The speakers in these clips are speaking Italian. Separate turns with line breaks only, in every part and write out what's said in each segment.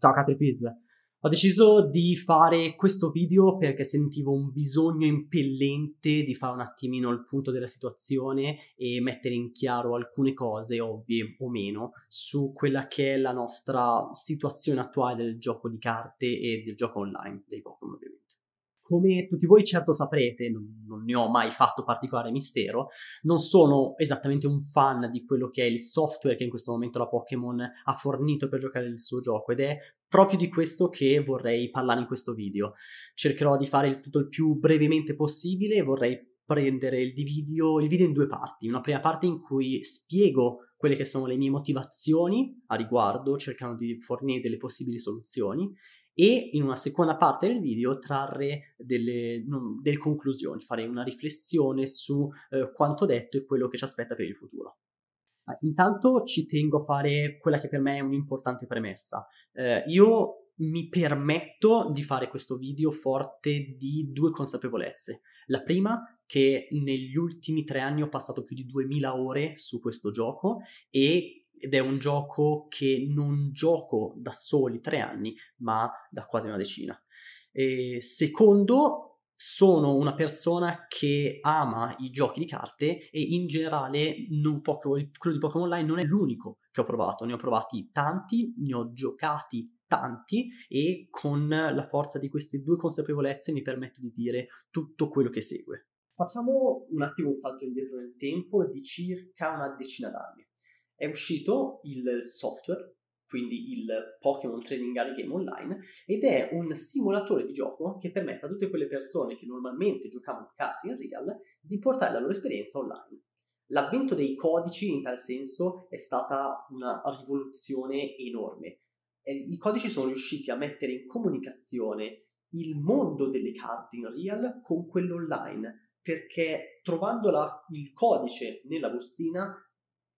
Ciao Catripiz. Ho deciso di fare questo video perché sentivo un bisogno impellente di fare un attimino il punto della situazione e mettere in chiaro alcune cose, ovvie o meno, su quella che è la nostra situazione attuale del gioco di carte e del gioco online dei Pokémon ovviamente. Come tutti voi certo saprete, non, non ne ho mai fatto particolare mistero, non sono esattamente un fan di quello che è il software che in questo momento la Pokémon ha fornito per giocare il suo gioco ed è proprio di questo che vorrei parlare in questo video. Cercherò di fare il tutto il più brevemente possibile e vorrei prendere il video, il video in due parti. Una prima parte in cui spiego quelle che sono le mie motivazioni a riguardo, cercando di fornire delle possibili soluzioni, e in una seconda parte del video trarre delle, delle conclusioni, fare una riflessione su eh, quanto detto e quello che ci aspetta per il futuro. Intanto ci tengo a fare quella che per me è un'importante premessa. Eh, io mi permetto di fare questo video forte di due consapevolezze. La prima, che negli ultimi tre anni ho passato più di 2000 ore su questo gioco e ed è un gioco che non gioco da soli tre anni, ma da quasi una decina. E secondo, sono una persona che ama i giochi di carte e in generale Pokemon, quello di Pokémon Online non è l'unico che ho provato, ne ho provati tanti, ne ho giocati tanti e con la forza di queste due consapevolezze mi permetto di dire tutto quello che segue. Facciamo un attimo un salto indietro nel tempo di circa una decina d'anni è uscito il software, quindi il Pokémon Trading Gallery Game Online, ed è un simulatore di gioco che permette a tutte quelle persone che normalmente giocavano carte in real di portare la loro esperienza online. L'avvento dei codici in tal senso è stata una rivoluzione enorme. Eh, I codici sono riusciti a mettere in comunicazione il mondo delle carte in real con quello online, perché trovando la, il codice nella bustina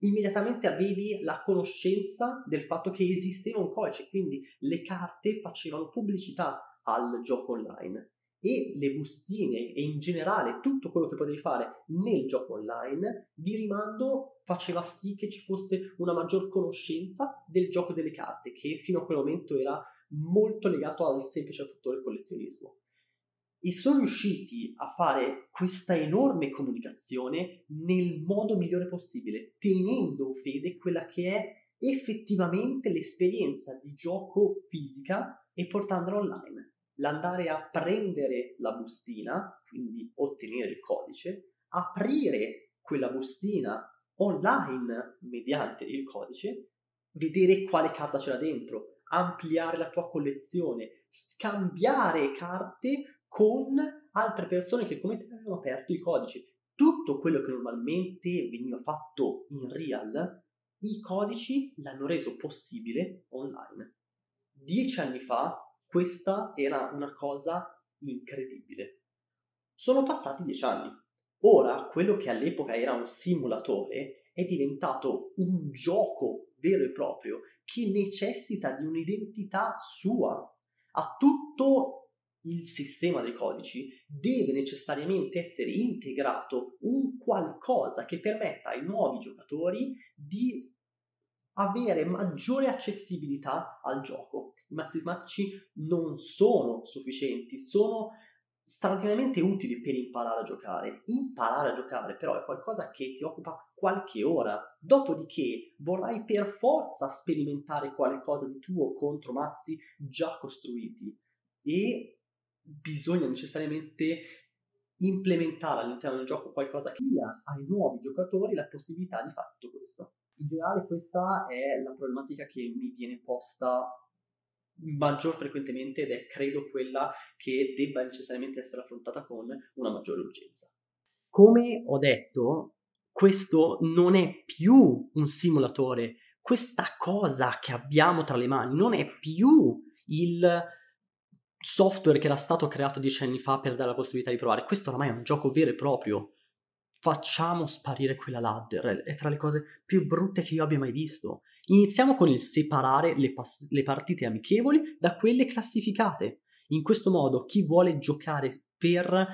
immediatamente avevi la conoscenza del fatto che esisteva un codice, quindi le carte facevano pubblicità al gioco online e le bustine e in generale tutto quello che potevi fare nel gioco online di rimando faceva sì che ci fosse una maggior conoscenza del gioco delle carte che fino a quel momento era molto legato al semplice fattore collezionismo e sono riusciti a fare questa enorme comunicazione nel modo migliore possibile, tenendo fede quella che è effettivamente l'esperienza di gioco fisica e portandola online. L'andare a prendere la bustina, quindi ottenere il codice, aprire quella bustina online mediante il codice, vedere quale carta c'era dentro, ampliare la tua collezione, scambiare carte con altre persone che come te avevano aperto i codici. Tutto quello che normalmente veniva fatto in real, i codici l'hanno reso possibile online. Dieci anni fa questa era una cosa incredibile. Sono passati dieci anni. Ora quello che all'epoca era un simulatore è diventato un gioco vero e proprio che necessita di un'identità sua. Ha tutto il sistema dei codici deve necessariamente essere integrato un qualcosa che permetta ai nuovi giocatori di avere maggiore accessibilità al gioco. I mazzismatici non sono sufficienti, sono straordinariamente utili per imparare a giocare. Imparare a giocare però è qualcosa che ti occupa qualche ora, dopodiché vorrai per forza sperimentare qualcosa di tuo contro mazzi già costruiti e bisogna necessariamente implementare all'interno del gioco qualcosa che dia ai nuovi giocatori la possibilità di fare tutto questo. In generale questa è la problematica che mi viene posta maggior frequentemente ed è credo quella che debba necessariamente essere affrontata con una maggiore urgenza. Come ho detto, questo non è più un simulatore, questa cosa che abbiamo tra le mani non è più il software che era stato creato dieci anni fa per dare la possibilità di provare. Questo ormai è un gioco vero e proprio. Facciamo sparire quella ladder, è tra le cose più brutte che io abbia mai visto. Iniziamo con il separare le, pas- le partite amichevoli da quelle classificate. In questo modo chi vuole giocare per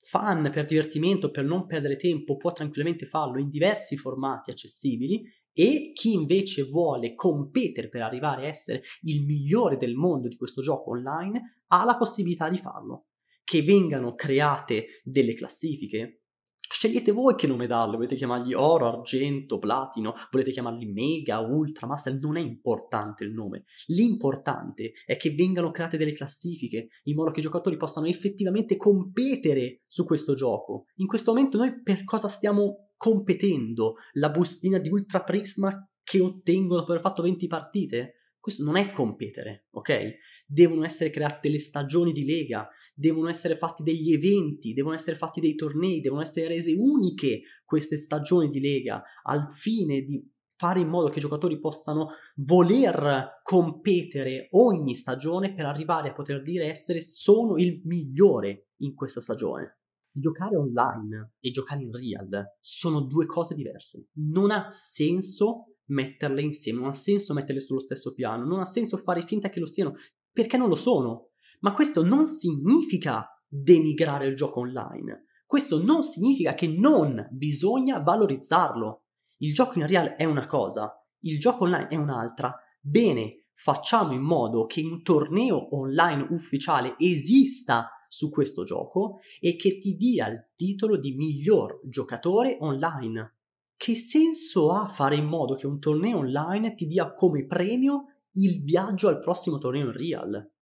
fan, per divertimento, per non perdere tempo, può tranquillamente farlo in diversi formati accessibili e chi invece vuole competere per arrivare a essere il migliore del mondo di questo gioco online ha la possibilità di farlo. Che vengano create delle classifiche. Scegliete voi che nome darle, volete chiamargli oro, argento, platino, volete chiamarli mega, ultra, master, non è importante il nome. L'importante è che vengano create delle classifiche in modo che i giocatori possano effettivamente competere su questo gioco. In questo momento noi per cosa stiamo competendo? La bustina di ultra prisma che ottengo dopo aver fatto 20 partite? Questo non è competere, ok? devono essere create le stagioni di lega, devono essere fatti degli eventi, devono essere fatti dei tornei, devono essere rese uniche queste stagioni di lega al fine di fare in modo che i giocatori possano voler competere ogni stagione per arrivare a poter dire essere sono il migliore in questa stagione. Giocare online e giocare in real sono due cose diverse. Non ha senso metterle insieme, non ha senso metterle sullo stesso piano, non ha senso fare finta che lo siano perché non lo sono. Ma questo non significa denigrare il gioco online. Questo non significa che non bisogna valorizzarlo. Il gioco in real è una cosa, il gioco online è un'altra. Bene, facciamo in modo che un torneo online ufficiale esista su questo gioco e che ti dia il titolo di miglior giocatore online. Che senso ha fare in modo che un torneo online ti dia come premio il viaggio al prossimo torneo in Unreal.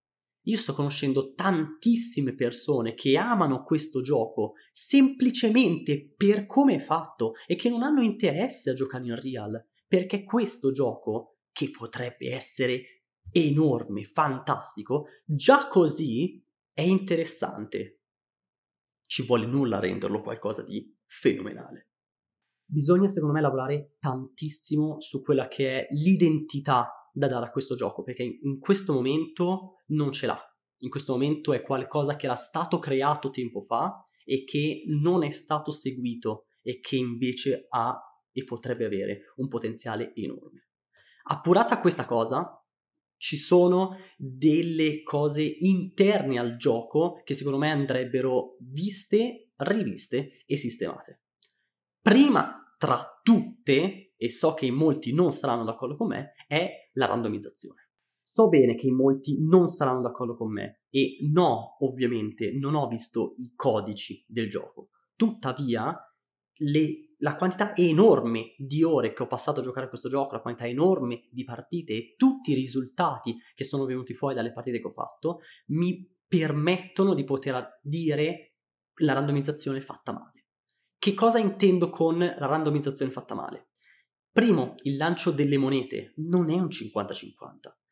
Io sto conoscendo tantissime persone che amano questo gioco semplicemente per come è fatto e che non hanno interesse a giocare in Unreal, perché questo gioco, che potrebbe essere enorme, fantastico, già così è interessante. Ci vuole nulla a renderlo qualcosa di fenomenale. Bisogna secondo me lavorare tantissimo su quella che è l'identità da dare a questo gioco, perché in questo momento non ce l'ha. In questo momento è qualcosa che era stato creato tempo fa e che non è stato seguito e che invece ha e potrebbe avere un potenziale enorme. Appurata questa cosa, ci sono delle cose interne al gioco che secondo me andrebbero viste, riviste e sistemate. Prima tra tutte, e so che molti non saranno d'accordo con me, è la randomizzazione. So bene che in molti non saranno d'accordo con me e no, ovviamente, non ho visto i codici del gioco. Tuttavia, le, la quantità enorme di ore che ho passato a giocare a questo gioco, la quantità enorme di partite e tutti i risultati che sono venuti fuori dalle partite che ho fatto mi permettono di poter dire la randomizzazione fatta male. Che cosa intendo con la randomizzazione fatta male? Primo, il lancio delle monete non è un 50-50.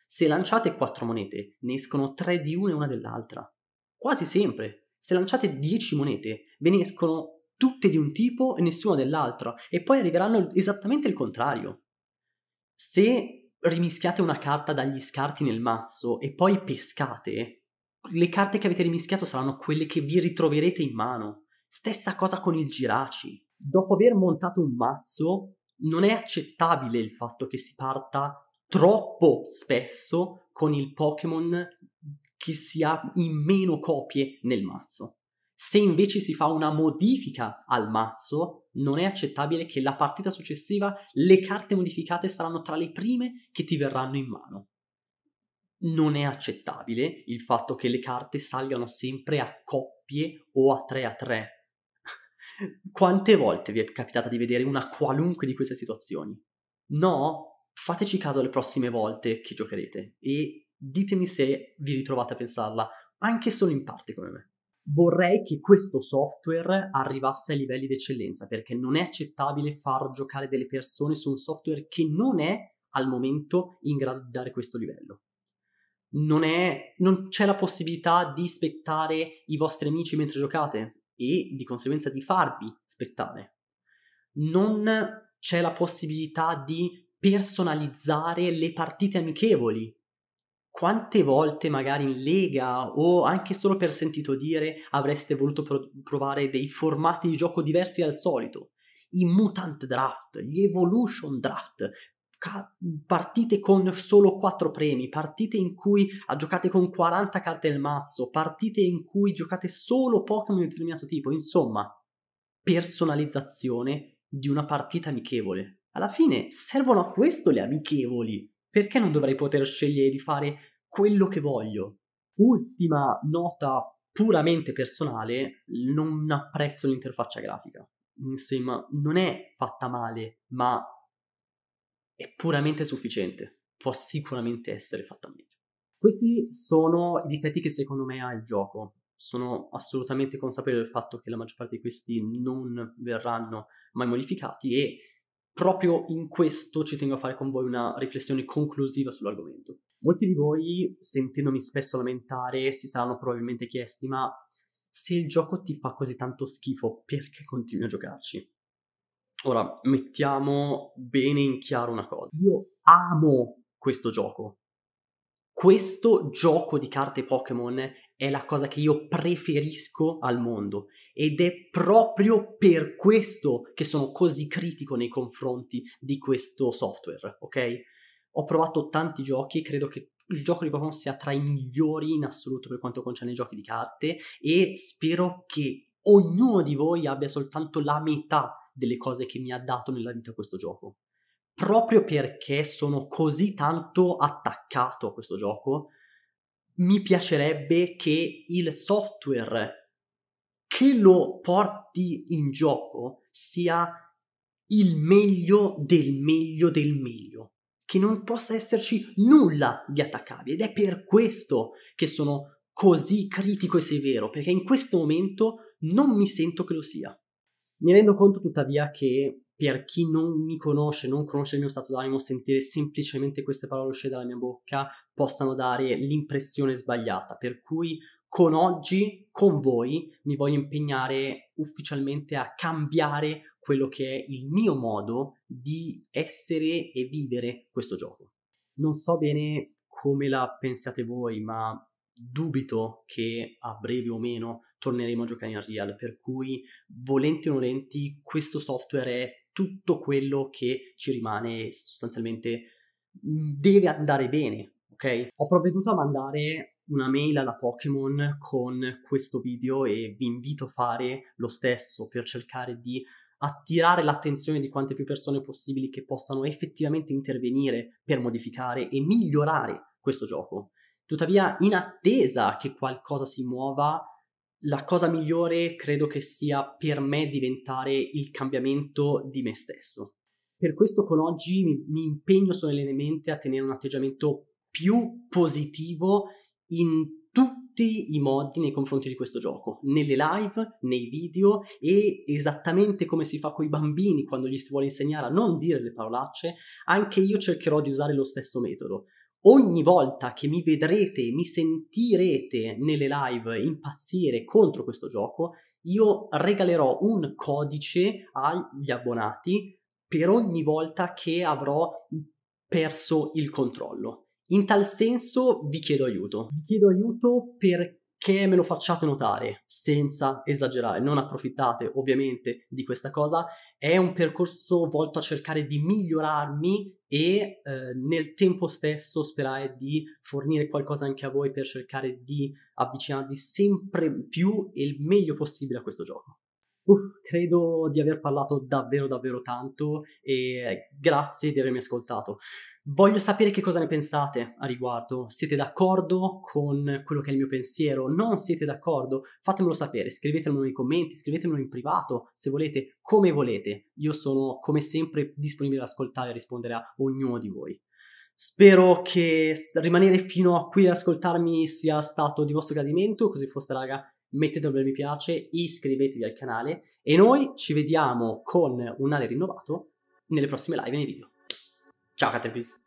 Se lanciate 4 monete, ne escono 3 di una e una dell'altra. Quasi sempre. Se lanciate 10 monete, ve ne escono tutte di un tipo e nessuna dell'altra, e poi arriveranno esattamente il contrario. Se rimischiate una carta dagli scarti nel mazzo e poi pescate, le carte che avete rimischiato saranno quelle che vi ritroverete in mano. Stessa cosa con il giraci. Dopo aver montato un mazzo, non è accettabile il fatto che si parta troppo spesso con il Pokémon che si ha in meno copie nel mazzo. Se invece si fa una modifica al mazzo, non è accettabile che la partita successiva le carte modificate saranno tra le prime che ti verranno in mano. Non è accettabile il fatto che le carte salgano sempre a coppie o a 3 a 3 quante volte vi è capitata di vedere una qualunque di queste situazioni? No? Fateci caso le prossime volte che giocherete e ditemi se vi ritrovate a pensarla anche solo in parte come me. Vorrei che questo software arrivasse ai livelli d'eccellenza perché non è accettabile far giocare delle persone su un software che non è al momento in grado di dare questo livello. Non, è, non c'è la possibilità di spettare i vostri amici mentre giocate, e di conseguenza di farvi spettare. Non c'è la possibilità di personalizzare le partite amichevoli. Quante volte magari in lega o anche solo per sentito dire avreste voluto pro- provare dei formati di gioco diversi dal solito? I mutant draft, gli evolution draft, partite con solo 4 premi, partite in cui giocate con 40 carte del mazzo, partite in cui giocate solo Pokémon di determinato tipo, insomma, personalizzazione di una partita amichevole. Alla fine servono a questo le amichevoli. Perché non dovrei poter scegliere di fare quello che voglio? Ultima nota puramente personale, non apprezzo l'interfaccia grafica. Insomma, non è fatta male, ma è puramente sufficiente, può sicuramente essere fatta meglio. Questi sono i difetti che secondo me ha il gioco. Sono assolutamente consapevole del fatto che la maggior parte di questi non verranno mai modificati e proprio in questo ci tengo a fare con voi una riflessione conclusiva sull'argomento. Molti di voi, sentendomi spesso lamentare, si saranno probabilmente chiesti ma se il gioco ti fa così tanto schifo, perché continui a giocarci? Ora, mettiamo bene in chiaro una cosa. Io amo questo gioco. Questo gioco di carte Pokémon è la cosa che io preferisco al mondo ed è proprio per questo che sono così critico nei confronti di questo software, ok? Ho provato tanti giochi e credo che il gioco di Pokémon sia tra i migliori in assoluto per quanto concerne i giochi di carte e spero che ognuno di voi abbia soltanto la metà delle cose che mi ha dato nella vita questo gioco. Proprio perché sono così tanto attaccato a questo gioco, mi piacerebbe che il software che lo porti in gioco sia il meglio del meglio del meglio, che non possa esserci nulla di attaccabile ed è per questo che sono così critico e severo, perché in questo momento non mi sento che lo sia. Mi rendo conto tuttavia che per chi non mi conosce, non conosce il mio stato d'animo, sentire semplicemente queste parole uscire dalla mia bocca possano dare l'impressione sbagliata. Per cui con oggi, con voi, mi voglio impegnare ufficialmente a cambiare quello che è il mio modo di essere e vivere questo gioco. Non so bene come la pensiate voi, ma dubito che a breve o meno torneremo a giocare in Unreal, per cui volenti o nolenti questo software è tutto quello che ci rimane sostanzialmente mm, deve andare bene, ok? Ho provveduto a mandare una mail alla Pokémon con questo video e vi invito a fare lo stesso per cercare di attirare l'attenzione di quante più persone possibili che possano effettivamente intervenire per modificare e migliorare questo gioco. Tuttavia, in attesa che qualcosa si muova, la cosa migliore credo che sia per me diventare il cambiamento di me stesso. Per questo con oggi mi, mi impegno solennemente a tenere un atteggiamento più positivo in tutti i modi nei confronti di questo gioco, nelle live, nei video e esattamente come si fa con i bambini quando gli si vuole insegnare a non dire le parolacce, anche io cercherò di usare lo stesso metodo ogni volta che mi vedrete, mi sentirete nelle live impazzire contro questo gioco, io regalerò un codice agli abbonati per ogni volta che avrò perso il controllo. In tal senso vi chiedo aiuto. Vi chiedo aiuto perché che me lo facciate notare senza esagerare, non approfittate ovviamente di questa cosa, è un percorso volto a cercare di migliorarmi e eh, nel tempo stesso sperare di fornire qualcosa anche a voi per cercare di avvicinarvi sempre più e il meglio possibile a questo gioco. Uh, credo di aver parlato davvero davvero tanto e eh, grazie di avermi ascoltato. Voglio sapere che cosa ne pensate a riguardo. Siete d'accordo con quello che è il mio pensiero? Non siete d'accordo? Fatemelo sapere, scrivetemelo nei commenti, scrivetemelo in privato, se volete, come volete. Io sono come sempre disponibile ad ascoltare e rispondere a ognuno di voi. Spero che rimanere fino a qui ad ascoltarmi sia stato di vostro gradimento, così fosse raga mettete un bel mi piace, iscrivetevi al canale e noi ci vediamo con un Ale rinnovato nelle prossime live e nei video. Ciao Caterpillar!